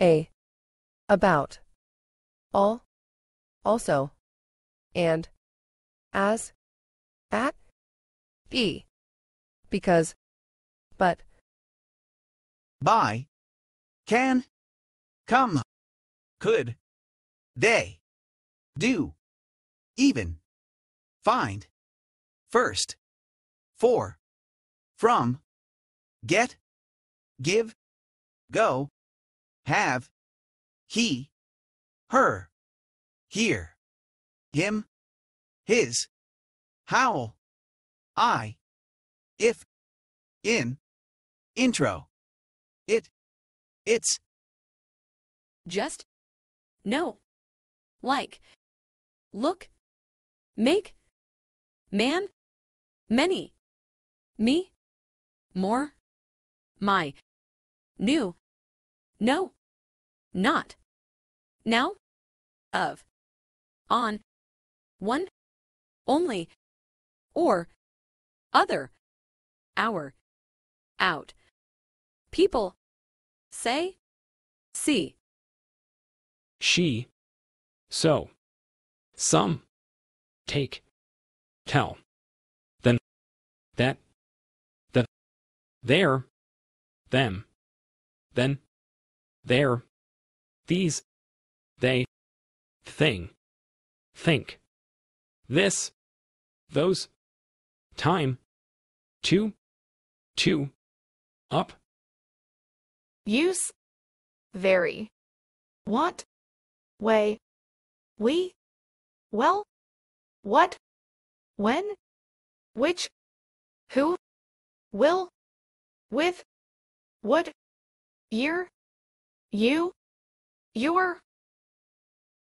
a about all also and as at b because but by can come could they do even find first for from get give go have, he, her, here, him, his, howl, I, if, in, intro, it, it's. Just, no, like, look, make, man, many, me, more, my, new, no. Not. Now. Of. On. One. Only. Or. Other. Our. Out. People. Say. See. She. So. Some. Take. Tell. Then. That. The. There. Them. Then there, these, they, thing, think, this, those, time, two, two, up. Use, very, what, way, we, well, what, when, which, who, will, with, what, year, you? You're...